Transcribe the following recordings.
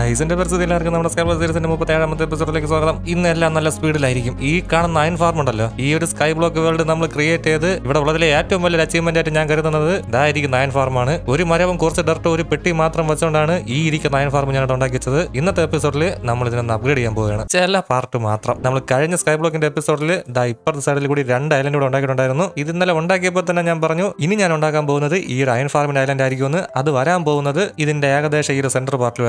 ഗായ്സിന്റെ പരിസ്ഥിതി എല്ലാവർക്കും നമസ്കാരം സീരീസിന്റെ മുപ്പത്തി ഏഴാമത്തെ എപ്പിസോഡിലേക്ക് സ്വാഗതം ഇന്നെല്ലാം നല്ല സ്പീഡിലായിരിക്കും ഈ കാണുന്ന അയൻ ഫാർം ഉണ്ടല്ലോ ഈ ഒരു സ്കൈ ബ്ലോക്ക് വേൾഡ് നമ്മൾ ക്രിയേറ്റ് ചെയ്ത് ഇവിടെ ഉള്ളതിലെ ഏറ്റവും വലിയ അച്ചീവ്മെന്റ് ആയിട്ട് ഞാൻ കരുതുന്നത് ഇതായിരിക്കും നയൻ ഫാർമാണ് ഒരു മരവും കുറച്ച് ഡർട്ട് ഒരു പെട്ടി മാത്രം വെച്ചുകൊണ്ടാണ് ഈ ഇരിക്കുന്ന നയൻ ഫാർം ഞാൻ ഉണ്ടാക്കി ഇന്നത്തെ എപ്പിസോഡിൽ നമ്മൾ ഇതിനൊന്ന് അപ്ഗ്രേഡ് ചെയ്യാൻ പോവുകയാണ് ചില പാർട്ട് മാത്രം നമ്മൾ കഴിഞ്ഞ സ്കൈ ബ്ലോക്കിന്റെ എപ്പിസോഡിൽ ദാ ഇപ്പുറത്തെ സൈഡിൽ കൂടി രണ്ട് ഐലൻഡ് കൂടെ ഉണ്ടാക്കിയിട്ടുണ്ടായിരുന്നു ഇത് ഇന്നലെ ഉണ്ടാക്കിയപ്പോൾ തന്നെ ഞാൻ പറഞ്ഞു ഇനി ഞാൻ ഉണ്ടാക്കാൻ പോകുന്നത് ഈ ഒരു അയൻ ഫാർമിന്റെ ഐലൻഡ് ആയിരിക്കുമെന്ന് അത് വരാൻ പോകുന്നത് ഇതിന്റെ ഏകദേശം ഈ ഒരു സെന്റർ പാർട്ടിലും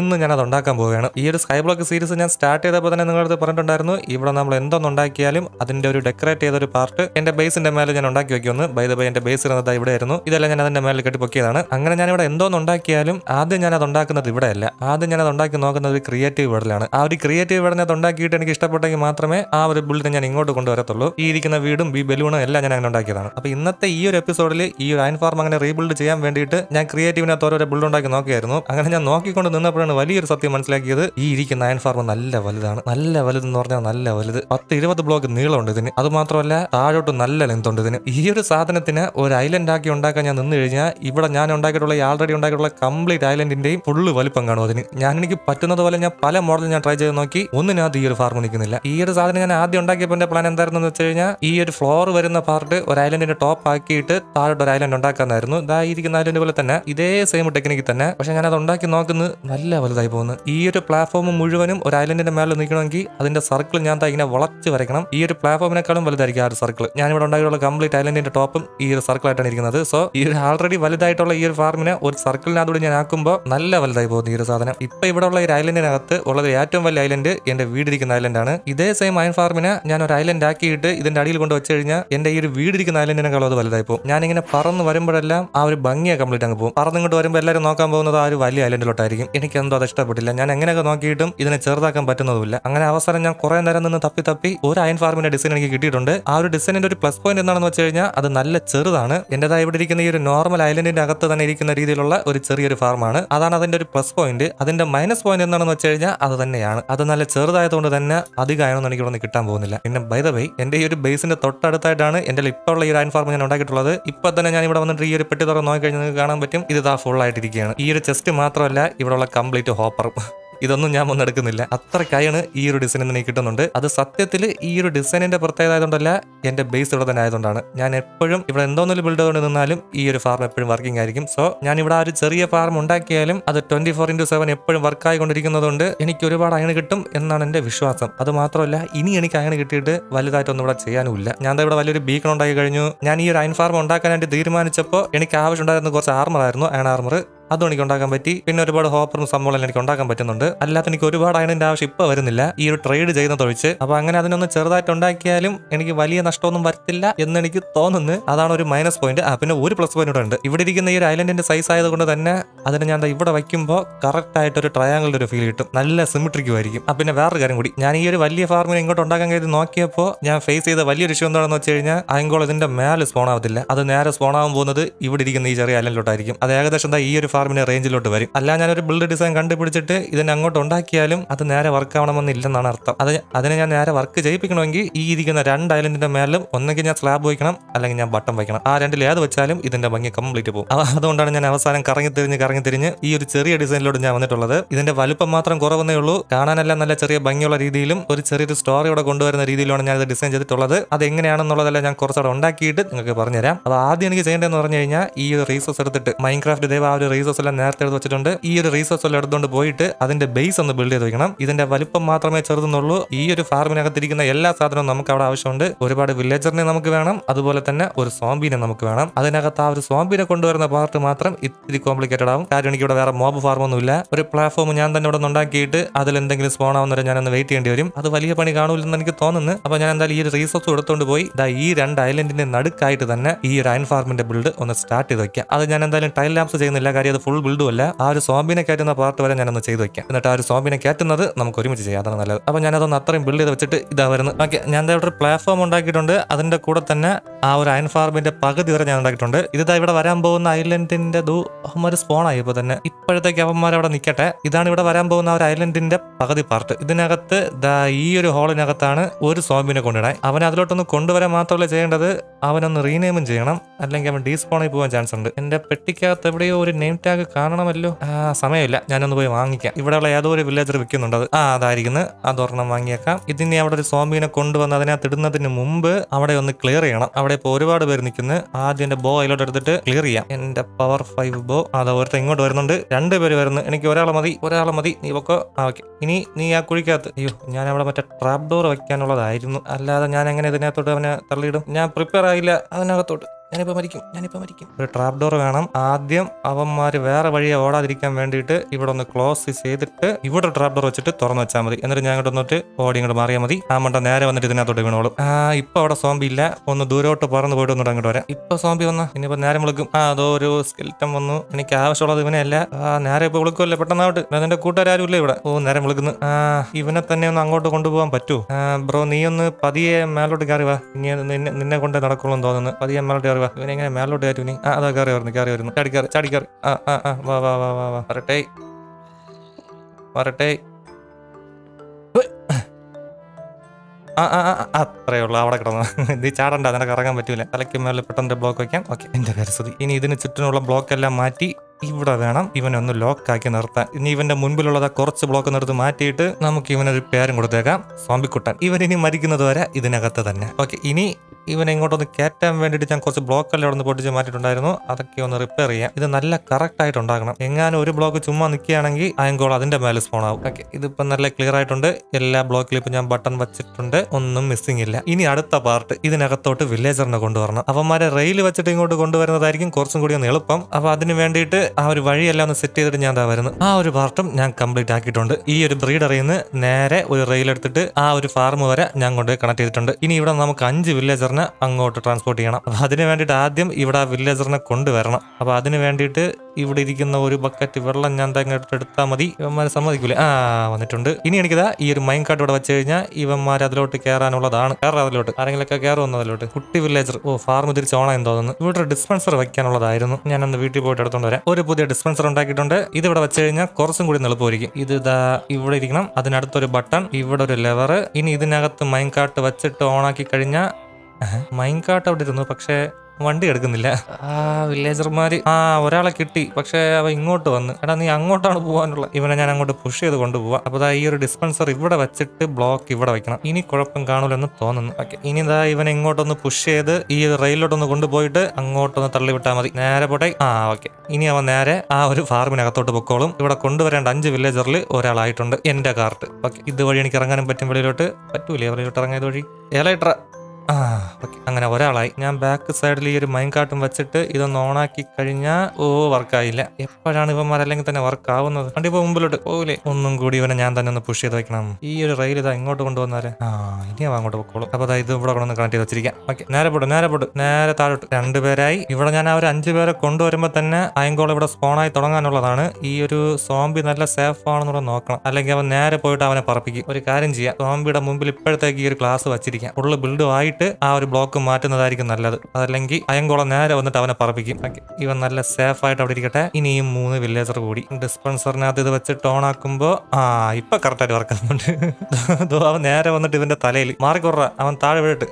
ഇന്ന് ഞാൻ അത് ഉണ്ടാക്കാൻ പോവുകയാണ് ഈ ഒരു സ്കൈ ബ്ലോക്ക് സീരീസ് ഞാൻ സ്റ്റാർട്ട് ചെയ്തപ്പോൾ തന്നെ നിങ്ങളത് പറഞ്ഞിട്ടുണ്ടായിരുന്നു ഇവിടെ നമ്മൾ ഉണ്ടാക്കിയാലും അതിന്റെ ഒരു ഡെക്കറേറ്റ് ചെയ്ത ഒരു പാർട്ട് എന്റെ ബേസിന്റെ മേലെ ഞാൻ ഉണ്ടാക്കി വെക്കുന്നു ബൈ ദ ബൈ എന്റെ ബേസ് ഇരുന്നത് ഇവിടെ ആയിരുന്നു ഇതെല്ലാം ഞാൻ അതിന്റെ മേലെ കെട്ടിപ്പൊക്കിയതാണ് അങ്ങനെ ഞാൻ ഇവിടെ ഉണ്ടാക്കിയാലും ആദ്യം ഞാൻ അത് ഉണ്ടാക്കുന്നത് ഇവിടെയല്ല ആദ്യം ഞാൻ അത് ഉണ്ടാക്കി നോക്കുന്നത് ഒരു ക്രിയേറ്റീവ് വേർഡിലാണ് ആ ഒരു ക്രിയേറ്റീവ് വേർഡിനെ അത് ഉണ്ടാക്കിയിട്ട് എനിക്ക് ഇഷ്ടപ്പെട്ടെങ്കിൽ മാത്രമേ ആ ഒരു ബിൽഡിനെ ഞാൻ ഇങ്ങോട്ട് കൊണ്ടുവരത്തുള്ളൂ ഈ ഇരിക്കുന്ന വീടും ഈ ബലൂണും എല്ലാം ഞാൻ അങ്ങനെ ഉണ്ടാക്കിയതാണ് അപ്പോൾ ഇന്നത്തെ ഈ ഒരു എപ്പിസോഡിൽ ഈ ഒരു അയൻ ഫാർം അങ്ങനെ റീബിൽഡ് ചെയ്യാൻ വേണ്ടിയിട്ട് ഞാൻ ക്രിയേറ്റീവിനകത്ത് ഓരോ ബിൽഡ് ഉണ്ടാക്കി നോക്കിയായിരുന്നു അങ്ങനെ ഞാൻ നോക്കിക്കൊണ്ട് നിന്നപ്പോഴാണ് വലിയൊരു സത്യം മനസ്സിലാക്കിയത് ഈ ഇരിക്കുന്ന അയൺ ഫാർമ നല്ല വലുതാണ് നല്ല വലുത് എന്ന് പറഞ്ഞാൽ നല്ല വലുത് പത്ത് ഇരുപത് ബ്ലോക്ക് നീളമുണ്ട് ഇതിന് അത് മാത്രമല്ല താഴോട്ട് നല്ല ലെങ്ത് ഉണ്ട് ഇതിന് ഈ ഒരു സാധനത്തിന് ഒരു ഐലൻഡ് ആക്കി ഉണ്ടാക്കാൻ ഞാൻ നിന്ന് കഴിഞ്ഞാൽ ഇവിടെ ഞാൻ ഉണ്ടാക്കിയിട്ടുള്ള ഈ ആൾറെഡി ഉണ്ടാക്കിയിട്ടുള്ള കംപ്ലീറ്റ് ഐലൻഡിന്റെയും ഫുള്ള് വലുപ്പം കാണും അതിന് ഞാൻ എനിക്ക് പറ്റുന്നത് പോലെ ഞാൻ പല മോഡൽ ഞാൻ ട്രൈ ചെയ്ത് നോക്കി ഒന്നിനകത്ത് ഈ ഒരു ഫാർമ് നിൽക്കുന്നില്ല ഈ ഒരു സാധനം ഞാൻ ആദ്യം ഉണ്ടാക്കിയപ്പോൾ എന്റെ പ്ലാൻ എന്തായിരുന്നു എന്ന് വെച്ച് കഴിഞ്ഞാൽ ഈ ഒരു ഫ്ലോർ വരുന്ന പാർട്ട് ഒരു ഐലൻഡിന്റെ ടോപ്പ് ആക്കിയിട്ട് താഴോട്ട് ഒരു ഐലൻഡ് ഉണ്ടാക്കാനായിരുന്നു ഇതായിരിക്കുന്ന ഐലൻഡ് പോലെ തന്നെ ഇതേ സെയിം ടെക്നിക്ക് തന്നെ പക്ഷെ ഞാൻ അത് ഉണ്ടാക്കി നോക്കുന്നത് നല്ല വലുതായി പോകുന്നത് ഈ ഒരു പ്ലാറ്റ്ഫോം മുഴുവനും ഒരു ഐലൻഡിന്റെ മേലെ നിൽക്കണമെങ്കിൽ അതിന്റെ സർക്കിൾ ഞാൻ ഇങ്ങനെ വളച്ച് വരയ്ക്കണം ഈ ഒരു പ്ലാറ്റ്ഫോമിനേക്കാളും വലുതായിരിക്കും ആ ഒരു സർക്കിൾ ഇവിടെ ഉണ്ടായിട്ടുള്ള കംപ്ലീറ്റ് ഐലൻഡിന്റെ ടോപ്പും ഈ ഒരു സർക്കിളായിട്ടാണ് ഇരിക്കുന്നത് സോ ഈ ഒരു ആൾറെഡി വലുതായിട്ടുള്ള ഈ ഒരു ഫാർമിനെ ഒരു സർക്കിളിനകത്തോട് ഞാൻ ആക്കുമ്പോൾ നല്ല വലുതായി പോകുന്നു ഈ ഒരു സാധനം ഇപ്പൊ ഇവിടെ ഉള്ള ഈ ഐലൻഡിനകത്ത് ഉള്ളത് ഏറ്റവും വലിയ ഐലൻഡ് എന്റെ വീടിരിക്കുന്ന ഐലൻഡാണ് ഇതേ സെയിം അയൺ ഫാർമിനെ ഞാൻ ഒരു ഐലൻഡ് ആക്കിയിട്ട് ഇതിന്റെ അടിയിൽ കൊണ്ട് വെച്ചു കഴിഞ്ഞാൽ എന്റെ ഈ ഒരു വീടിരിക്കുന്ന ഐലൻഡിനേക്കാളും അത് വലുതായി പോകും ഇങ്ങനെ പറന്ന് വരുമ്പോഴെല്ലാം ആ ഒരു ഭംഗിയെ കംപ്ലീറ്റ് അങ്ങ് പോകും പറന്നിങ്ങോട്ട് വരുമ്പോൾ എല്ലാവരും നോക്കാൻ പോകുന്നത് ആ ഒരു വലിയ ഐലൻഡിലോട്ടായിരിക്കും എനിക്ക് എന്തോ അത് ഇഷ്ടപ്പെട്ടില്ല ഞാൻ എങ്ങനെയൊക്കെ നോക്കിയിട്ടും ഇതിനെ ചെറുതാക്കാൻ പറ്റുന്നതുമില്ല അങ്ങനെ അവസരം ഞാൻ കുറെ നേരം നിന്ന് തപ്പി തപ്പി ഒരു അയൺ ഫാർമിന്റെ ഡിസൈൻ എനിക്ക് കിട്ടിയിട്ടുണ്ട് ആ ഒരു ഡിസൈനിന്റെ ഒരു പ്ലസ് പോയിന്റ് എന്താണെന്ന് വെച്ച് കഴിഞ്ഞാൽ അത് നല്ല ചെറുതാണ് എന്റേതായി ഇവിടെ ഇരിക്കുന്ന ഈ ഒരു നോർമൽ ഐലൻഡിന്റെ അകത്ത് തന്നെ ഇരിക്കുന്ന രീതിയിലുള്ള ഒരു ചെറിയൊരു ഫാർമാണ് അതാണ് അതിന്റെ ഒരു പ്ലസ് പോയിന്റ് അതിന്റെ മൈനസ് പോയിന്റ് എന്താണെന്ന് വെച്ച് കഴിഞ്ഞാൽ അത് തന്നെയാണ് അത് നല്ല ചെറുതായതുകൊണ്ട് തന്നെ അധികമായൊന്നും എനിക്ക് ഇവിടെ കിട്ടാൻ പോകുന്നില്ല പിന്നെ ബൈ ദ വൈ എന്റെ ഈ ഒരു ബേസിന്റെ തൊട്ടടുത്തായിട്ടാണ് എന്റെ ഇപ്പോൾ ഉള്ള ഈ അയൺ ഫാർം ഞാൻ ഉണ്ടാക്കിയിട്ടുള്ളത് ഇപ്പൊ തന്നെ ഞാൻ ഇവിടെ വന്നിട്ട് ഈ ഒരു പെട്ടി തുറന്ന് നോക്കി കഴിഞ്ഞാൽ കാണാൻ പറ്റും ഇത് ഫുൾ ആയിട്ടിരിക്കുകയാണ് ഈ ഒരു ചെസ്റ്റ് മാത്രമല്ല ഇവിടെയുള്ള കംപ്ലീറ്റ് പ്ലാസ്റ്റിക് ഹോപ്പർ ഇതൊന്നും ഞാൻ വന്നെടുക്കുന്നില്ല അത്രയ്ക്കായാണ് ഈ ഒരു ഡിസൈൻ എനിക്ക് കിട്ടുന്നുണ്ട് അത് സത്യത്തിൽ ഈ ഒരു ഡിസൈനിന്റെ പ്രത്യേകത ആയതുകൊണ്ടല്ല എന്റെ ബേസ് ഇവിടെ തന്നെ ആയതുകൊണ്ടാണ് ഞാൻ എപ്പോഴും ഇവിടെ എന്തോന്നൊരു ബിൽഡ് കൊണ്ട് നിന്നാലും ഈ ഒരു ഫാർം എപ്പോഴും വർക്കിംഗ് ആയിരിക്കും സോ ഞാൻ ഇവിടെ ഒരു ചെറിയ ഫാർം ഉണ്ടാക്കിയാലും അത് ട്വന്റി ഫോർ ഇൻറ്റു സെവൻ എപ്പോഴും വർക്ക് ആയിക്കൊണ്ടിരിക്കുന്നതുകൊണ്ട് എനിക്ക് ഒരുപാട് അയണ് കിട്ടും എന്നാണ് എന്റെ വിശ്വാസം അത് മാത്രമല്ല ഇനി എനിക്ക് അയണ് കിട്ടിയിട്ട് വലുതായിട്ടൊന്നും ഇവിടെ ചെയ്യാനുമില്ല ഞാൻ ഇവിടെ വലിയൊരു ബീക്കൺ ഉണ്ടാക്കി കഴിഞ്ഞു ഞാൻ ഈ ഒരു അയൺ ഫാർം ഉണ്ടാക്കാനായിട്ട് തീരുമാനിച്ചപ്പോൾ എനിക്ക് ആവശ്യമുണ്ടായിരുന്ന കുറച്ച് ആർമർ ആയിരുന്നു അയൺ ആർമർ അതും എനിക്ക് ഉണ്ടാക്കാൻ പറ്റി പിന്നെ ഒരുപാട് ഹോപ്പറും സംഭവം എനിക്ക് ഉണ്ടാക്കാൻ പറ്റുന്നുണ്ട് അല്ലാത്ത എനിക്ക് ഒരുപാട് അയണിന്റെ ആവശ്യം ഇപ്പൊ വരുന്നില്ല ഈ ഒരു ട്രേഡ് ചെയ്യുന്നതൊഴിച്ച് അപ്പൊ അങ്ങനെ അതിനൊന്ന് ചെറുതായിട്ട് ഉണ്ടാക്കിയാലും എനിക്ക് വലിയ നഷ്ടമൊന്നും വരത്തില്ല എന്ന് എനിക്ക് തോന്നുന്നു അതാണ് ഒരു മൈനസ് പോയിന്റ് ആ പിന്നെ ഒരു പ്ലസ് പോയിന്റ് ഉണ്ട് ഇവിടെ ഇരിക്കുന്ന ഈ ഒരു ഐലൻഡിന്റെ സൈസ് ആയതുകൊണ്ട് തന്നെ അതിന് ഞാൻ ഇവിടെ വയ്ക്കുമ്പോൾ കറക്റ്റ് ആയിട്ട് ഒരു ട്രയാങ്കിളിന്റെ ഒരു ഫീൽ കിട്ടും നല്ല സിമിട്രിക്കും ആയിരിക്കും ആ പിന്നെ വേറൊരു കാര്യം കൂടി ഞാൻ ഈ ഒരു വലിയ ഫാർമിന് ഇങ്ങോട്ട് ഉണ്ടാക്കാൻ കരുതി നോക്കിയപ്പോൾ ഞാൻ ഫേസ് ചെയ്ത വലിയൊരു ഇഷ്യൂ എന്താണെന്ന് വെച്ച് കഴിഞ്ഞാൽ അയങ്കോൾ ഇതിന്റെ മേലെ സ്പോൺ ആവത്തില്ല അത് നേരെ സ്പോൺ ആവാൻ പോകുന്നത് ഇവിടെ ഇരിക്കുന്ന ഈ ചെറിയ ഐലൻഡിലോട്ടായിരിക്കും അത് ഏകദേശം ഈ ഒരു സ്റ്റാർമിന്റെ റേഞ്ചിലോട്ട് വരും അല്ല ഞാനൊരു ബിൽഡ് ഡിസൈൻ കണ്ടുപിടിച്ചിട്ട് ഇതിനെ അങ്ങോട്ട് ഉണ്ടാക്കിയാലും അത് നേരെ വർക്ക് ആവണമെന്നില്ലെന്നാണ് അർത്ഥം അത് അതിനെ ഞാൻ നേരെ വർക്ക് ചെയ്യിപ്പിക്കണമെങ്കിൽ ഈ ഇരിക്കുന്ന രണ്ട് ഐലൻഡിന്റെ മേലും ഒന്നെങ്കിൽ ഞാൻ സ്ലാബ് വയ്ക്കണം അല്ലെങ്കിൽ ഞാൻ ബട്ടൺ വയ്ക്കണം ആ രണ്ടിൽ ഏത് വെച്ചാലും ഇതിന്റെ ഭംഗി കംപ്ലീറ്റ് പോകും അതുകൊണ്ടാണ് ഞാൻ അവസാനം കറങ്ങി തിരിഞ്ഞ് കറങ്ങി തിരിഞ്ഞ് ഈ ഒരു ചെറിയ ഡിസൈനിലോട്ട് ഞാൻ വന്നിട്ടുള്ളത് ഇതിന്റെ വലുപ്പം മാത്രം കുറവെന്നേ ഉള്ളൂ കാണാനെല്ലാം നല്ല ചെറിയ ഭംഗിയുള്ള രീതിയിലും ഒരു ചെറിയൊരു സ്റ്റോറിയോടെ കൊണ്ടുവരുന്ന രീതിയിലാണ് ഞാൻ ഇത് ഡിസൈൻ ചെയ്തിട്ടുള്ളത് അത് എങ്ങനെയാണെന്നുള്ളതെല്ലാം ഞാൻ കുറച്ചുകൂടെ ഉണ്ടാക്കിയിട്ട് നിങ്ങൾക്ക് പറഞ്ഞുതരാം അപ്പോൾ ആദ്യം എനിക്ക് ചെയ്യേണ്ടതെന്ന് പറഞ്ഞു കഴിഞ്ഞാൽ ഈ ഒരു റീസോഴ്സ് എടുത്തിട്ട് മൈൻക്രാഫ്റ്റ് ദൈവം ആ ഒരു റീസോഴ്സ് റീസോഴ്സ് എല്ലാം നേരത്തെ എടുത്ത് വെച്ചിട്ടുണ്ട് ഈ ഒരു റീസോഴ്സ് എല്ലാം എടുത്തുകൊണ്ട് പോയിട്ട് അതിന്റെ ബേസ് ഒന്ന് ബിൽഡ് ചെയ്ത് വെക്കണം ഇതിന്റെ വലുപ്പം മാത്രമേ ചെറുതെന്നുള്ളൂ ഈ ഒരു ഫാർമിനകത്തിരിക്കുന്ന എല്ലാ സാധനവും നമുക്ക് അവിടെ ആവശ്യമുണ്ട് ഒരുപാട് വില്ലേജറിനെ നമുക്ക് വേണം അതുപോലെ തന്നെ ഒരു സോംബിനെ നമുക്ക് വേണം അതിനകത്ത് ആ ഒരു സോംബിനെ കൊണ്ടുവരുന്ന പാർട്ട് മാത്രം ഇത്തിരി കോംപ്ലിക്കേറ്റഡ് ആവും കാര്യം എനിക്ക് ഇവിടെ വേറെ മോബ് ഫാർമൊന്നുമില്ല ഒരു പ്ലാറ്റ്ഫോം ഞാൻ തന്നെ ഇവിടെ ഉണ്ടാക്കിയിട്ട് അതിൽ എന്തെങ്കിലും സ്പോൺ ഞാൻ ഞാനൊന്ന് വെയിറ്റ് ചെയ്യേണ്ടി വരും അത് വലിയ പണി കാണൂലെന്ന് എനിക്ക് തോന്നുന്നു അപ്പൊ ഞാൻ എന്തായാലും ഈ ഒരു റീസോഴ്സ് എടുത്തുകൊണ്ട് പോയി ദാ ഈ രണ്ട് ഐലൻഡിന്റെ നടുക്കായിട്ട് തന്നെ ഈ ഒരു അയൻ ഫാർമിന്റെ ബിൽഡ് ഒന്ന് സ്റ്റാർട്ട് ചെയ്ത് വെക്കാം അത് ഞാൻ എന്തായാലും ടൈൽ ലാംസ് ചെയ്യുന്നില്ല കാര്യം അത് ഫുൾ ബിൽഡും അല്ല ആ ഒരു സോംബിനെ കയറ്റുന്ന പാർട്ട് വരെ ഞാനൊന്ന് ചെയ്ത് വെക്കാം എന്നിട്ട് ആ ഒരു സോംബിനെ കയറ്റുന്നത് നമുക്ക് ഒരുമിച്ച് ചെയ്യാം അതാണ് നല്ലത് അപ്പോൾ ഞാനതൊന്ന് അത്രയും ബിൽഡ് ചെയ്ത് വെച്ചിട്ട് ഇതാ വരുന്നത് ഓക്കെ ഞാൻ ഇവിടെ ഒരു പ്ലാറ്റ്ഫോം ഉണ്ടാക്കിയിട്ടുണ്ട് അതിന്റെ കൂടെ തന്നെ ആ ഒരു അയൺ ഫാർമിന്റെ പകുതി വരെ ഞാൻ ഉണ്ടാക്കിയിട്ടുണ്ട് ഇതാ ഇവിടെ വരാൻ പോകുന്ന ഐലൻഡിന്റെ ഒരു സ്പോൺ ആയി ഇപ്പോൾ തന്നെ ഇപ്പോഴത്തേക്ക് അവന്മാർ അവിടെ നിൽക്കട്ടെ ഇതാണ് ഇവിടെ വരാൻ പോകുന്ന ഒരു ഐലൻഡിന്റെ പകുതി പാർട്ട് ഇതിനകത്ത് ദാ ഈ ഒരു ഹോളിനകത്താണ് ഒരു സോംബിനെ കൊണ്ടിടാൻ അവൻ അതിലോട്ടൊന്ന് കൊണ്ടുവരാൻ മാത്രമല്ല ചെയ്യേണ്ടത് അവനൊന്ന് റീനെയിമും ചെയ്യണം അല്ലെങ്കിൽ അവൻ ഡീസ്പോണായി പോകാൻ ചാൻസ് ഉണ്ട് എന്റെ പെട്ടിക്കകത്ത് എവിടെയോ ഒരു നെയിം ടാഗ് കാണണമല്ലോ ആ സമയമില്ല ഞാനൊന്ന് പോയി വാങ്ങിക്കാം ഇവിടെയുള്ള ഏതോ ഒരു വില്ലേജർ വിൽക്കുന്നുണ്ട് അത് ആ ദോർണം അതൊരെണ്ണം വാങ്ങിയേക്കാം ഇതിനെ അവിടെ ഒരു സോംബിനെ കൊണ്ടുവന്ന് അതിനകത്ത് ഇടുന്നതിന് മുമ്പ് അവിടെ ഒന്ന് ക്ലിയർ ചെയ്യണം അവിടെ ഇപ്പോൾ ഒരുപാട് പേര് നിൽക്കുന്നു ആദ്യം എന്റെ ബോ അതിലോട്ട് എടുത്തിട്ട് ക്ലിയർ ചെയ്യാം എന്റെ പവർ ഫൈവ് ബോ അത് ഓരോരുത്തർ ഇങ്ങോട്ട് വരുന്നുണ്ട് രണ്ട് പേര് വരുന്നു എനിക്ക് ഒരാളെ മതി ഒരാളെ മതി നീ പൊക്കോ ആ ഓക്കെ ഇനി നീ ആ കുഴിക്കകത്ത് അയ്യോ ഞാൻ അവിടെ മറ്റേ ട്രാപ്പ് ഡോർ വയ്ക്കാനുള്ളതായിരുന്നു അല്ലാതെ ഞാൻ എങ്ങനെ ഇതിനകത്തോട്ട് അവനെ തള്ളിയിടും ഞാൻ പ്രിപ്പയർ ആയില്ല അതിനകത്തോട്ട് ഞാനിപ്പോൾ മരിക്കും ഞാനിപ്പോൾ മരിക്കും ഒരു ട്രാപ്പ് ഡോർ വേണം ആദ്യം അവന്മാർ വേറെ വഴിയെ ഓടാതിരിക്കാൻ വേണ്ടിയിട്ട് ഇവിടെ ഒന്ന് ക്ലോസ് ചെയ്തിട്ട് ഇവിടെ ട്രാപ്പ് ഡോർ വെച്ചിട്ട് തുറന്നു വെച്ചാൽ മതി എന്നിട്ട് ഞാൻ ഇങ്ങോട്ട് വന്നിട്ട് ഓടി ഇങ്ങോട്ട് മാറിയാൽ മതി ആ മണ്ട നേരെ വന്നിട്ട് ഇതിനകത്തോട്ട് വീണോളും ആ ഇപ്പൊ അവിടെ സോംബി ഇല്ല ഒന്ന് ദൂരോട്ട് പറന്ന് പോയിട്ട് ഒന്ന് അങ്ങോട്ട് വരാം ഇപ്പൊ സോംബി വന്ന ഇനിയിപ്പോ നേരം വിളിക്കും ആ അതോ ഒരു സ്കെൽറ്റം വന്നു എനിക്ക് ആവശ്യമുള്ളത് ഇവനെയല്ല ആ നേരെ ഇപ്പൊ വിളിക്കുമല്ലേ പെട്ടെന്നാവട്ട് നിന്റെ കൂട്ടുകാരും ഇല്ല ഇവിടെ ഓ നേരം വിളിക്കുന്നു ആ ഇവനെ തന്നെ ഒന്ന് അങ്ങോട്ട് കൊണ്ടുപോകാൻ പറ്റൂ ബ്രോ നീ ഒന്ന് പതിയെ മേലോട്ട് കയറി വാ ഇനി നിന്നെ കൊണ്ട് നടക്കുള്ളൂ തോന്നുന്നു പതിയെ മേലോട്ട് കയറി വാ ഇവനെ എങ്ങനെ മേലോട്ട് കയറ്റുവിനി ആ അതാ കയറി വരുന്നു കയറി വരുന്നു ചടി കയറി ചടി കയറി ആ ആ ആ വാ വാ വാ വാ വാ വരട്ടെ വരട്ടെ ആ ആ ആ അത്രയേ ഉള്ളൂ അവിടെ കിടന്നു ഇത് ചാടണ്ട നിനക്ക് ഇറങ്ങാൻ പറ്റൂല തലയ്ക്ക് മേലെ പെട്ടെന്ന് ബ്ലോക്ക് വയ്ക്കാം ഓക്കെ എന്റെ പരിസ്ഥിതി ഇനി ഇതിന് ചുറ്റിനുള്ള ബ്ലോക്ക് എല്ലാം മാറ്റി ഇവിടെ വേണം ഇവനെ ഒന്ന് ലോക്കാക്കി നിർത്താൻ ഇനി ഇവന്റെ മുൻപിലുള്ളത് കുറച്ച് ബ്ലോക്ക് നിർത്തി മാറ്റിയിട്ട് നമുക്ക് ഇവനൊരു പേരും കൊടുത്തേക്കാം സോമ്പിക്കുട്ടൻ ഇവൻ ഇനി മരിക്കുന്നത് വരെ ഇതിനകത്ത് തന്നെ ഓക്കെ ഇനി ഇവനെ ഇങ്ങോട്ടൊന്ന് കയറ്റാൻ വേണ്ടിയിട്ട് ഞാൻ കുറച്ച് ബ്ലോക്കെല്ലാം അവിടെ നിന്ന് പൊട്ടിച്ച് മാറ്റിയിട്ടുണ്ടായിരുന്നു അതൊക്കെ ഒന്ന് റിപ്പയർ ചെയ്യാം ഇത് നല്ല കറക്റ്റ് ആയിട്ട് ഉണ്ടാക്കണം എങ്ങാനും ഒരു ബ്ലോക്ക് ചുമ്മാ നിൽക്കുകയാണെങ്കിൽ അയങ്കോൾ അതിന്റെ മേലെ സ്പോൺ ആവും ഓക്കെ ഇതിപ്പോ നല്ല ക്ലിയർ ആയിട്ടുണ്ട് എല്ലാ ബ്ലോക്കിലും ഇപ്പൊ ഞാൻ ബട്ടൺ വെച്ചിട്ടുണ്ട് ഒന്നും മിസ്സിംഗ് ഇല്ല ഇനി അടുത്ത പാർട്ട് ഇതിനകത്തോട്ട് വില്ലേജറിനെ കൊണ്ടുവരണം അവന്മാരെ റെയിൽ വെച്ചിട്ട് ഇങ്ങോട്ട് കൊണ്ടുവരുന്നതായിരിക്കും കുറച്ചും കൂടി ഒന്ന് എളുപ്പം അപ്പോൾ അതിന് വേണ്ടിയിട്ട് ആ ഒരു വഴിയെല്ലാം ഒന്ന് സെറ്റ് ചെയ്തിട്ട് ഞാൻ ഇതാ ആ ഒരു പാർട്ടും ഞാൻ കംപ്ലീറ്റ് ആക്കിയിട്ടുണ്ട് ഈ ഒരു ബ്രീഡ് നിന്ന് നേരെ ഒരു റെയിൽ എടുത്തിട്ട് ആ ഒരു ഫാർമ് വരെ ഞാൻ കൊണ്ടുപോയി കണക്ട് ചെയ്തിട്ടുണ്ട് ഇനി ഇവിടെ നമുക്ക് അഞ്ച് വില്ലേജർ വില്ലേജറിന് അങ്ങോട്ട് ട്രാൻസ്പോർട്ട് ചെയ്യണം അപ്പോൾ അതിന് വേണ്ടിയിട്ട് ആദ്യം ഇവിടെ ആ വില്ലേജറിനെ കൊണ്ടുവരണം അപ്പോൾ അതിന് വേണ്ടിയിട്ട് ഇവിടെ ഇരിക്കുന്ന ഒരു ബക്കറ്റ് വെള്ളം ഞാൻ തങ്ങോട്ട് എടുത്താൽ മതി ഇവന്മാരെ സമ്മതിക്കൂലേ ആ വന്നിട്ടുണ്ട് ഇനി എനിക്കിതാ ഈ ഒരു മൈൻ ഇവിടെ വെച്ച് കഴിഞ്ഞാൽ ഇവന്മാർ അതിലോട്ട് കയറാനുള്ളതാണ് കയറാം അതിലോട്ട് ആരെങ്കിലൊക്കെ കയറുമെന്ന് അതിലോട്ട് കുട്ടി വില്ലേജർ ഓ ഫാർമ് തിരിച്ച് എന്തോ തോന്നുന്നു ഇവിടെ ഡിസ്പെൻസർ വെക്കാനുള്ളതായിരുന്നു ഞാൻ അന്ന് വീട്ടിൽ പോയിട്ട് എടുത്തോണ്ട് വരാം ഒരു പുതിയ ഡിസ്പെൻസർ ഉണ്ടാക്കിയിട്ടുണ്ട് ഇത് ഇവിടെ വെച്ച് കഴിഞ്ഞാൽ കുറച്ചും കൂടി എളുപ്പമായിരിക്കും ഇത് ഇതാ ഇവിടെ ഇരിക്കണം അതിനടുത്തൊരു ബട്ടൺ ഇവിടെ ഒരു ലെവർ ഇനി ഇതിനകത്ത് മൈൻ കാർട്ട് വെച്ചിട്ട് ഓണാക്കി കഴിഞ്ഞാൽ മൈൻകാട്ട് അവിടെ ഇരുന്നു പക്ഷേ വണ്ടി എടുക്കുന്നില്ല ആ വില്ലേജർമാര് ആ ഒരാളെ കിട്ടി പക്ഷേ അവ ഇങ്ങോട്ട് വന്ന് എടാ നീ അങ്ങോട്ടാണ് പോകാനുള്ള ഇവനെ ഞാൻ അങ്ങോട്ട് പുഷ് ചെയ്ത് കൊണ്ടുപോവാ അപ്പോൾ ഈ ഒരു ഡിസ്പെൻസർ ഇവിടെ വെച്ചിട്ട് ബ്ലോക്ക് ഇവിടെ വെക്കണം ഇനി കുഴപ്പം കാണൂലെന്ന് തോന്നുന്നു ഓക്കെ ഇനി ഇതാ ഇവനെ ഇങ്ങോട്ടൊന്ന് പുഷ് ചെയ്ത് ഈ റെയിലോട്ടൊന്ന് കൊണ്ടുപോയിട്ട് അങ്ങോട്ടൊന്ന് തള്ളി വിട്ടാൽ മതി നേരെ പോട്ടെ ആ ഓക്കെ ഇനി അവൻ നേരെ ആ ഒരു ഫാർമിനകത്തോട്ട് പൊക്കോളും ഇവിടെ കൊണ്ടുവരേണ്ട അഞ്ച് വില്ലേജറിൽ ഒരാളായിട്ടുണ്ട് എന്റെ കാർട്ട് ഓക്കെ ഇതുവഴി എനിക്ക് ഇറങ്ങാനും പറ്റും വെളിയിലോട്ട് പറ്റൂലേ വെളിയിലോട്ട് ഇറങ്ങിയത് വഴി ഏലൈട്ര ആ അങ്ങനെ ഒരാളായി ഞാൻ ബാക്ക് സൈഡിൽ ഈ ഒരു മൈൻ കാട്ടും വെച്ചിട്ട് ഇതൊന്ന് ഓണാക്കി കഴിഞ്ഞാൽ ഓ വർക്കായില്ല എപ്പോഴാണ് ഇവന്മാരല്ലെങ്കിൽ തന്നെ വർക്ക് ആവുന്നത് കണ്ടി മുമ്പിലോട്ട് പോകില്ലേ ഒന്നും കൂടി ഇവനെ ഞാൻ തന്നെ ഒന്ന് പുഷ് ചെയ്ത് വെക്കണം ഈ ഒരു റെയിൽ ഇതാ ഇങ്ങോട്ട് കൊണ്ടുവന്നാലേ ആ ഇനി അവ അങ്ങോട്ട് പൊക്കോളൂ അപ്പോൾ ഇത് ഇവിടെ കൊണ്ടൊന്ന് കണക്ട് ചെയ്ത് വെച്ചിരിക്കാം ഓക്കെ നേരെ പോട്ടും നേരെ പോട്ടും നേരെ താഴോട്ട് രണ്ടുപേരായി ഇവിടെ ഞാൻ ആ ഒരു അഞ്ചു പേരെ കൊണ്ടുവരുമ്പോൾ തന്നെ അയങ്കോൾ ഇവിടെ സ്പോണായി തുടങ്ങാനുള്ളതാണ് ഈ ഒരു സോംബി നല്ല സേഫ് ആണെന്നുള്ള നോക്കണം അല്ലെങ്കിൽ അവൻ നേരെ പോയിട്ട് അവനെ പറപ്പിക്കും ഒരു കാര്യം ചെയ്യാം സോംബിയുടെ മുമ്പിൽ ഇപ്പോഴത്തേക്ക് ഈ ഒരു ക്ലാസ് വെച്ചിരിക്കാം ഫുള്ള് ബിൽഡ് ആയിട്ട് ആയിട്ട് ആ ഒരു ബ്ലോക്ക് മാറ്റുന്നതായിരിക്കും നല്ലത് അതല്ലെങ്കിൽ അയങ്കോളം നേരെ വന്നിട്ട് അവനെ പറപ്പിക്കും ഇവൻ നല്ല സേഫ് ആയിട്ട് അവിടെ ഇരിക്കട്ടെ ഇനിയും മൂന്ന് വില്ലേജർ കൂടി ഡിസ്പെൻസറിനകത്ത് ഇത് വെച്ചിട്ട് ടോൺ ആക്കുമ്പോ ആ ഇപ്പൊ കറക്റ്റായിട്ട് വർക്കുന്നുണ്ട് അവൻ നേരെ വന്നിട്ട് ഇവന്റെ തലയിൽ മാറിക്കൊറ അവൻ താഴെ വീഴട്ട്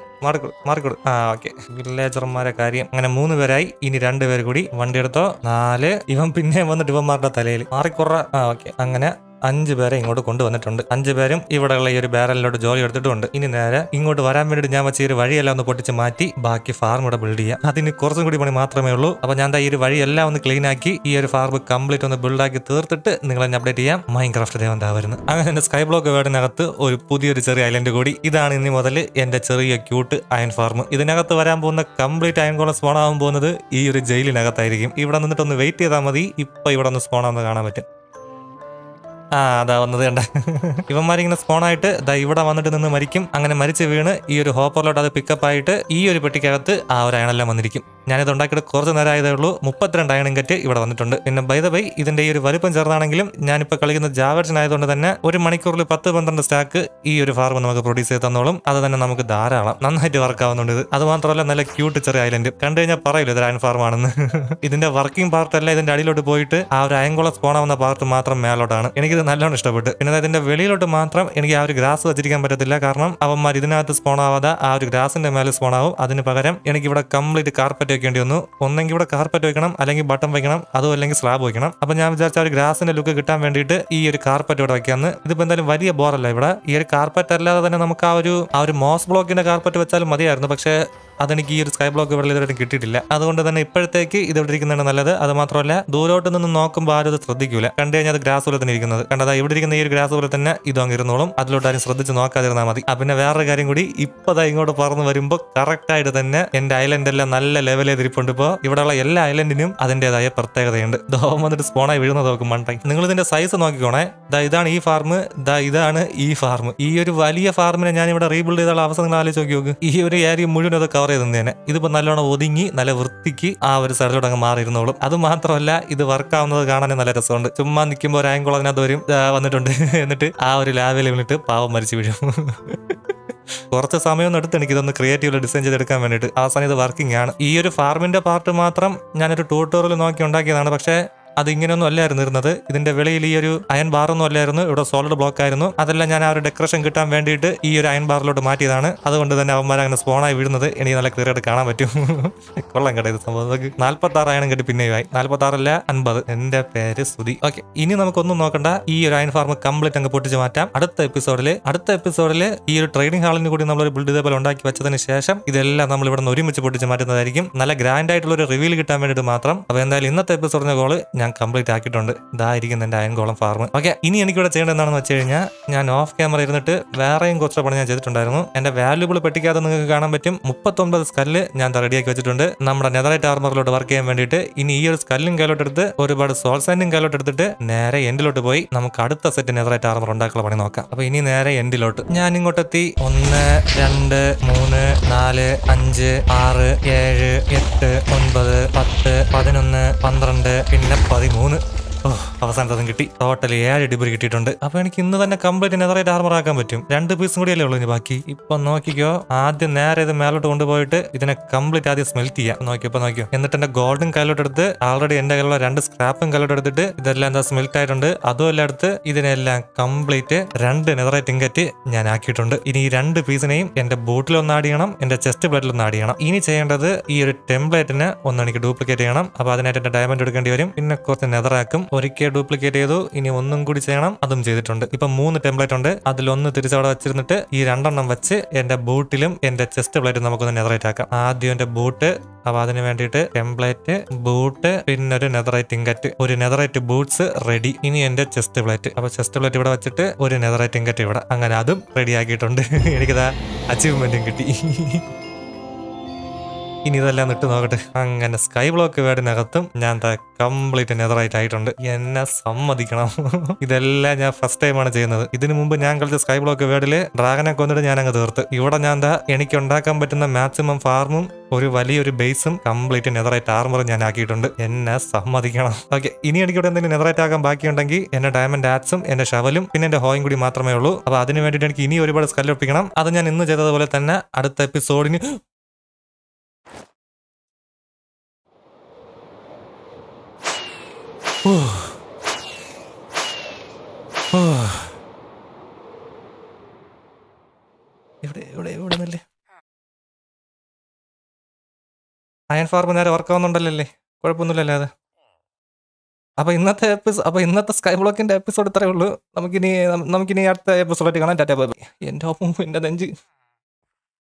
മാറിക്കൊടു ആ ഓക്കെ വില്ലേജർമാരെ കാര്യം അങ്ങനെ മൂന്ന് പേരായി ഇനി രണ്ടുപേർ കൂടി വണ്ടി എടുത്തോ നാല് ഇവൻ പിന്നെ വന്നിട്ട് ഇവന്മാരുടെ തലയിൽ മാറിക്കൊറ ആ ഓക്കെ അങ്ങനെ അഞ്ച് പേരെ ഇങ്ങോട്ട് കൊണ്ടുവന്നിട്ടുണ്ട് അഞ്ച് പേരും ഇവിടെയുള്ള ഈ ഒരു ബാരലിലോട്ട് ജോലി എടുത്തിട്ടുണ്ട് ഇനി നേരെ ഇങ്ങോട്ട് വരാൻ വേണ്ടി ഞാൻ വെച്ച ഈ ഒരു വഴിയെല്ലാം ഒന്ന് പൊട്ടിച്ച് മാറ്റി ബാക്കി ഫാർം ഇവിടെ ബിൽഡ് ചെയ്യാം അതിന് കുറച്ചും കൂടി പണി മാത്രമേ ഉള്ളൂ അപ്പൊ ഞാൻ ഈ ഒരു വഴിയെല്ലാം ഒന്ന് ക്ലീൻ ആക്കി ഈ ഒരു ഫാർം കംപ്ലീറ്റ് ഒന്ന് ആക്കി തീർത്തിട്ട് നിങ്ങൾ എന്നെ അപ്ഡേറ്റ് ചെയ്യാം മൈൻക്രാഫ്റ്റ് ദേവന്താവരുന്നു അങ്ങനെ എന്റെ സ്കൈ ബ്ലോക്ക് വേടിനകത്ത് ഒരു പുതിയൊരു ചെറിയ ഐലൻഡ് കൂടി ഇതാണ് ഇനി മുതൽ എന്റെ ചെറിയ ക്യൂട്ട് അയൺ ഫാർം ഇതിനകത്ത് വരാൻ പോകുന്ന കംപ്ലീറ്റ് അയൺ കോളം സ്പോൺ ആവാൻ പോകുന്നത് ഈ ഒരു ജയിലിനകത്തായിരിക്കും ഇവിടെ നിന്നിട്ടൊന്ന് വെയിറ്റ് ചെയ്താൽ മതി ഇപ്പൊ ഇവിടെ ഒന്ന് സ്പോൺ ആവുന്നത് കാണാൻ പറ്റും ആ അതാ വന്നത് കണ്ട ഇവന്മാരിങ്ങനെ സ്പോണായിട്ട് ദാ ഇവിടെ വന്നിട്ട് നിന്ന് മരിക്കും അങ്ങനെ മരിച്ച് വീണ് ഈ ഒരു ഹോപ്പറിലോട്ട് അത് പിക്കപ്പ് ആയിട്ട് ഈ ഒരു പെട്ടിക്കകത്ത് ആ ഒരു അയണെല്ലാം വന്നിരിക്കും ഞാനിത് ഉണ്ടാക്കിയിട്ട് കുറച്ച് നേരം ആയതേ ഉള്ളൂ മുപ്പത്തിരണ്ട് അയണും കറ്റ് ഇവിടെ വന്നിട്ടുണ്ട് പിന്നെ ബൈ ദ ബൈ ഇതിന്റെ ഈ ഒരു വലുപ്പം ചേർന്നാണെങ്കിലും ഞാനിപ്പോൾ കളിക്കുന്ന ജാവർഷൻ ആയതുകൊണ്ട് തന്നെ ഒരു മണിക്കൂറിൽ പത്ത് പന്ത്രണ്ട് സ്റ്റാക്ക് ഈ ഒരു ഫാർമ് നമുക്ക് പ്രൊഡ്യൂസ് ചെയ്ത് തന്നോളും അത് തന്നെ നമുക്ക് ധാരാളം നന്നായിട്ട് വർക്ക് ആവുന്നുണ്ട് ഇത് അത് മാത്രമല്ല നല്ല ക്യൂട്ട് ചെറിയ ഐലൻഡ് കണ്ടു കഴിഞ്ഞാൽ പറയില്ല ഇത് അയൺ ഫാർം ഇതിന്റെ വർക്കിംഗ് പാർട്ട് അല്ല ഇതിന്റെ അടിയിലോട്ട് പോയിട്ട് ആ ഒരു സ്പോൺ സ്പോണാവുന്ന പാർട്ട് മാത്രം മേലോട്ടാണ് എനിക്ക് എനിക്ക് നല്ലോണം ഇഷ്ടപ്പെട്ടു പിന്നെ അതിന്റെ വെളിയിലോട്ട് മാത്രം എനിക്ക് ആ ഒരു ഗ്രാസ് വെച്ചിരിക്കാൻ പറ്റത്തില്ല കാരണം അവന്മാർ ഇതിനകത്ത് സ്പോൺ ആവാതെ ആ ഒരു ഗ്രാസിന്റെ മേലെ സ്പോൺ ആവും അതിന് പകരം എനിക്ക് ഇവിടെ കംപ്ലീറ്റ് കാർപ്പറ്റ് വെക്കേണ്ടി വന്നു ഒന്നെങ്കിൽ ഇവിടെ കാർപ്പറ്റ് വെക്കണം അല്ലെങ്കിൽ ബട്ടൺ വെക്കണം അതും അല്ലെങ്കിൽ സ്ലാബ് വെക്കണം അപ്പൊ ഞാൻ വിചാരിച്ച ഒരു ഗ്രാസിന്റെ ലുക്ക് കിട്ടാൻ വേണ്ടിയിട്ട് ഈ ഒരു കാർപ്പറ്റ് ഇവിടെ വെക്കാന്ന് ഇതിപ്പോ എന്തായാലും വലിയ ബോറല്ല ഇവിടെ ഈ ഒരു കാർപ്പറ്റ് അല്ലാതെ തന്നെ നമുക്ക് ആ ഒരു ആ ഒരു മോസ് ബ്ലോക്കിന്റെ കാർപ്പറ്റ് വെച്ചാലും മതിയായിരുന്നു പക്ഷേ അതെനിക്ക് ഈ ഒരു സ്കൈ ബ്ലോക്ക് വെള്ളം ഇതുവരെ കിട്ടിയിട്ടില്ല അതുകൊണ്ട് തന്നെ ഇപ്പോഴത്തേക്ക് ഇതോടെ ഇരിക്കുന്നതാണ് നല്ലത് അത് മാത്രമല്ല ദൂരോട്ട് നിന്ന് നോക്കുമ്പോൾ ആരും അത് ശ്രദ്ധിക്കില്ല കണ്ടു കഴിഞ്ഞാൽ അത് ഗ്രാസ് പോലെ തന്നെ ഇരിക്കുന്നത് കണ്ടതാ ഇവിടെ ഇരിക്കുന്ന ഈ ഒരു ഗ്രാസ് പോലെ തന്നെ ഇതും അങ്ങിരുന്നോളും അതിലോട്ട് ആരും ശ്രദ്ധിച്ച് നോക്കാതിരുന്നാൽ മതി പിന്നെ വേറൊരു കാര്യം കൂടി ഇപ്പതാ ഇങ്ങോട്ട് പറന്ന് വരുമ്പോൾ കറക്റ്റായിട്ട് തന്നെ എന്റെ ഐലൻഡ് എല്ലാം നല്ല ലെവലിൽ തിരിപ്പുണ്ട് ഇപ്പോൾ ഇവിടെയുള്ള എല്ലാ ഐലൻഡിനും അതിൻ്റെതായ പ്രത്യേകതയുണ്ട് ദോഹം വന്നിട്ട് സ്പോണായി വീഴുന്നത് നോക്കും മണ്ടായി നിങ്ങൾ ഇതിന്റെ സൈസ് നോക്കിക്കോണേ ദാ ഇതാണ് ഈ ഫാർം ദാ ഇതാണ് ഈ ഫാർം ഈ ഒരു വലിയ ഫാർമിനെ ഞാൻ ഇവിടെ റീബിൽഡ് ചെയ്താൽ അവസരങ്ങൾ ആലോചിച്ച് നോക്കി നോക്കും ഈ ഒരു ഏരിയ മുഴുവൻ അത് കവർ കവർ ചെയ്ത് തന്നെ ഇതിപ്പോൾ നല്ലോണം ഒതുങ്ങി നല്ല വൃത്തിക്ക് ആ ഒരു സ്ഥലത്തോട് അങ്ങ് മാറിയിരുന്നോളും അത് മാത്രമല്ല ഇത് വർക്കാവുന്നത് കാണാൻ നല്ല രസമുണ്ട് ചുമ്മാ നിൽക്കുമ്പോൾ ഒരു ആംഗോൾ അതിനകത്ത് വരും വന്നിട്ടുണ്ട് എന്നിട്ട് ആ ഒരു ലാവിൽ വന്നിട്ട് പാവം മരിച്ചു വീഴും കുറച്ച് സമയം എടുത്ത് എനിക്ക് ഇതൊന്ന് ക്രിയേറ്റീവ് ഡിസൈൻ ചെയ്തെടുക്കാൻ വേണ്ടിയിട്ട് അവസാനം ഇത് വർക്കിംഗ് ആണ് ഈ ഒരു ഫാർമിന്റെ പാർട്ട് മാത്രം ഞാനൊരു ട്യൂട്ടോറിയൽ നോക്കി ഉണ്ടാക്കിയതാണ് പക്ഷേ അത് ഇങ്ങനെയൊന്നും അല്ലായിരുന്നു ഇരുന്നത് ഇതിന്റെ വിളയിൽ ഈ ഒരു അയൺ ബാറൊന്നും അല്ലായിരുന്നു ഇവിടെ സോളിഡ് ബ്ലോക്ക് ആയിരുന്നു അതെല്ലാം ഞാൻ ആ ഒരു ഡെക്കറേഷൻ കിട്ടാൻ വേണ്ടിയിട്ട് ഈ ഒരു അയൺ ബാറിലോട്ട് മാറ്റിയതാണ് അതുകൊണ്ട് തന്നെ അവന്മാരെ അങ്ങനെ സ്പോണായി വീഴുന്നത് എനിക്ക് നല്ല ക്ലിയർ ആയിട്ട് കാണാൻ പറ്റും കൊള്ളാം കേട്ടോ ഇത് സംഭവം നാൽപ്പത്തി ആറ് അയണം കിട്ടി പിന്നെയുമായി നാൽപ്പത്തി ആറല്ല അൻപത് എന്റെ പേര് സുതി ഓക്കെ ഇനി നമുക്കൊന്നും നോക്കണ്ട ഈ ഒരു അയൺ ഫാർമ് കംപ്ലീറ്റ് അങ്ങ് പൊട്ടിച്ച് മാറ്റാം അടുത്ത എപ്പിസോഡിൽ അടുത്ത എപ്പിസോഡിൽ ഈ ഒരു ട്രെയിനിങ് ഹാളിന് കൂടി നമ്മൾ ഒരു ബിൽഡ് ഇതേപോലെ ഉണ്ടാക്കി വെച്ചതിന് ശേഷം ഇതെല്ലാം നമ്മൾ ഇവിടെ നിന്ന് ഒരുമിച്ച് പൊട്ടിച്ച് മാറ്റുന്നതായിരിക്കും നല്ല ഗ്രാൻഡ് ആയിട്ടുള്ള ഒരു റിവീൽ കിട്ടാൻ വേണ്ടിയിട്ട് മാത്രം അപ്പോൾ എന്തായാലും ഇന്നത്തെ എപ്പിസോഡിന്റെ കോള് ഞാൻ കംപ്ലീറ്റ് ആക്കിയിട്ടുണ്ട് ഇതാ ഇരിക്കുന്ന എൻ്റെ അയൻകോളം ഫാർമ് ഓക്കെ ഇനി എനിക്കിവിടെ ചെയ്യേണ്ടത് എന്താണെന്ന് വെച്ച് കഴിഞ്ഞാൽ ഞാൻ ഓഫ് ക്യാമറ ഇരുന്നിട്ട് വേറെയും കുറച്ച് പണി ഞാൻ ചെയ്തിട്ടുണ്ടായിരുന്നു എൻ്റെ വാല്യൂബിൾ പെട്ടിക്കാതെ നിങ്ങൾക്ക് കാണാൻ പറ്റും മുപ്പത്തൊമ്പത് സ്കല്ല് ഞാൻ റെഡിയാക്കി വെച്ചിട്ടുണ്ട് നമ്മുടെ നെതറൈറ്റ് ആർമറിലോട്ട് വർക്ക് ചെയ്യാൻ വേണ്ടിയിട്ട് ഇനി ഈ ഒരു സ്കല്ലും കയ്യിലോട്ട് എടുത്ത് ഒരുപാട് സോൾ സാൻഡും എടുത്തിട്ട് നേരെ എൻഡിലോട്ട് പോയി നമുക്ക് അടുത്ത സെറ്റ് നെതറൈറ്റ് ആർമർ ഉണ്ടാക്കാനുള്ള പണി നോക്കാം അപ്പോൾ ഇനി നേരെ എൻഡിലോട്ട് ഞാൻ ഇങ്ങോട്ടെത്തി ഒന്ന് രണ്ട് മൂന്ന് നാല് അഞ്ച് ആറ് ഏഴ് എട്ട് ഒൻപത് പത്ത് പതിനൊന്ന് പന്ത്രണ്ട് പിന്നെ Parimone. ഓ അവസാനത്തെ അതും കിട്ടി ടോട്ടൽ ഏഴ് ഡിബ്രി കിട്ടിയിട്ടുണ്ട് അപ്പൊ എനിക്ക് ഇന്ന് തന്നെ കംപ്ലീറ്റ് നെതറേറ്റ് ആർമർ ആക്കാൻ പറ്റും രണ്ട് പീസും കൂടിയല്ലേ ഉള്ളൂ ഇനി ബാക്കി ഇപ്പൊ നോക്കിക്കോ ആദ്യം നേരെ ഇത് മേലോട്ട് കൊണ്ടുപോയിട്ട് ഇതിനെ കംപ്ലീറ്റ് ആദ്യം സ്മെൽറ്റ് ചെയ്യാം നോക്കിയപ്പോ നോക്കിയോ എന്നിട്ട് എന്റെ ഗോൾഡും കല്ലോട്ട് എടുത്ത് ആൾറെഡി എന്റെ കയ്യിലുള്ള രണ്ട് സ്ക്രാപ്പും കല്ലോട്ട് എടുത്തിട്ട് ഇതെല്ലാം എന്താ സ്മെൽറ്റ് ആയിട്ടുണ്ട് അതുമല്ല എടുത്ത് ഇതിനെല്ലാം കംപ്ലീറ്റ് രണ്ട് നെതറേറ്റ് ഇങ്കറ്റ് ഞാൻ ആക്കിയിട്ടുണ്ട് ഇനി ഈ രണ്ട് പീസിനെയും എന്റെ ബൂട്ടിൽ ഒന്ന് ആഡ് ചെയ്യണം എന്റെ ചെസ്റ്റ് ബ്ലഡിൽ ഒന്ന് ആഡ് ചെയ്യണം ഇനി ചെയ്യേണ്ടത് ഈ ഒരു ടെംപ്ലേറ്റിന് ഒന്ന് എനിക്ക് ഡ്യൂപ്ലിക്കേറ്റ് ചെയ്യണം അപ്പൊ അതിനായിട്ട് എന്റെ ഡയമണ്ട് എടുക്കേണ്ടി വരും പിന്നെ കുറച്ച് നെതറാക്കും ഒരിക്കൽ ഡ്യൂപ്ലിക്കേറ്റ് ചെയ്തു ഇനി ഒന്നും കൂടി ചെയ്യണം അതും ചെയ്തിട്ടുണ്ട് ഇപ്പൊ മൂന്ന് ടെംപ്ലേറ്റ് ഉണ്ട് അതിലൊന്ന് തിരിച്ചവിടെ വെച്ചിരുന്നിട്ട് ഈ രണ്ടെണ്ണം വെച്ച് എന്റെ ബൂട്ടിലും എന്റെ ചെസ്റ്റ് പ്ലേറ്റും നമുക്കൊന്ന് നെതറേറ്റ് ആക്കാം ആദ്യം എന്റെ ബൂട്ട് അപ്പൊ അതിന് വേണ്ടിയിട്ട് ടെംപ്ലേറ്റ് ബൂട്ട് പിന്നെ ഒരു നെതറൈറ്റ് ഇങ്കറ്റ് ഒരു നെതറൈറ്റ് ബൂട്ട്സ് റെഡി ഇനി എൻ്റെ ചെസ്റ്റ് പ്ലേറ്റ് അപ്പൊ ചെസ്റ്റ് പ്ലേറ്റ് ഇവിടെ വെച്ചിട്ട് ഒരു നെതറൈറ്റ് ഇങ്കറ്റ് ഇവിടെ അങ്ങനെ അതും റെഡി ആക്കിയിട്ടുണ്ട് എനിക്കിതാ അച്ചീവ്മെന്റും കിട്ടി ഇനി ഇതെല്ലാം ഇട്ട് നോക്കട്ടെ അങ്ങനെ സ്കൈ ബ്ലോക്ക് വേടിനകത്തും ഞാൻ കംപ്ലീറ്റ് നെതറായിട്ട് ആയിട്ടുണ്ട് എന്നെ സമ്മതിക്കണം ഇതെല്ലാം ഞാൻ ഫസ്റ്റ് ടൈമാണ് ചെയ്യുന്നത് ഇതിനു മുമ്പ് ഞാൻ കളിച്ച സ്കൈ ബ്ലോക്ക് വേടില് ഡ്രാഗനെ കൊന്നിട്ട് ഞാൻ അങ്ങ് തീർത്ത് ഇവിടെ ഞാൻ എന്താ എനിക്ക് ഉണ്ടാക്കാൻ പറ്റുന്ന മാക്സിമം ഫാർമും ഒരു വലിയൊരു ബേസും കംപ്ലീറ്റ് നെതറൈറ്റ് ആർമറും ഞാൻ ആക്കിയിട്ടുണ്ട് എന്നെ സമ്മതിക്കണം ഓക്കെ ഇനി എനിക്ക് ഇവിടെ എന്തെങ്കിലും നെതറൈറ്റ് ആകാൻ ബാക്കിയുണ്ടെങ്കിൽ എന്റെ ഡയമണ്ട് ആറ്റ്സും എന്റെ ഷവലും പിന്നെ എന്റെ ഹോയും കൂടി മാത്രമേ ഉള്ളൂ അപ്പൊ അതിനു വേണ്ടിയിട്ട് എനിക്ക് ഇനി ഒരുപാട് സ്കല്ലൊപ്പിക്കണം അത് ഞാൻ ഇന്ന് ചെയ്തതുപോലെ തന്നെ അടുത്ത എപ്പിസോഡിന് അയൺ ഫാർമ് നേരെ വർക്കാവുന്നുണ്ടല്ലേ കുഴപ്പമൊന്നുമില്ലല്ലേ അത് അപ്പോൾ ഇന്നത്തെ എപ്പിസോഡ് അപ്പോൾ ഇന്നത്തെ സ്കൈ ബ്ലോക്കിന്റെ എപ്പിസോഡ് ഇത്രയേ ഉള്ളൂ നമുക്കിനി നമുക്കിനി അടുത്ത എപ്പിസോഡായിട്ട് കാണാൻ ടാറ്റാ ബൈ എൻ്റെ ഒപ്പം എൻ്റെ നെഞ്ച്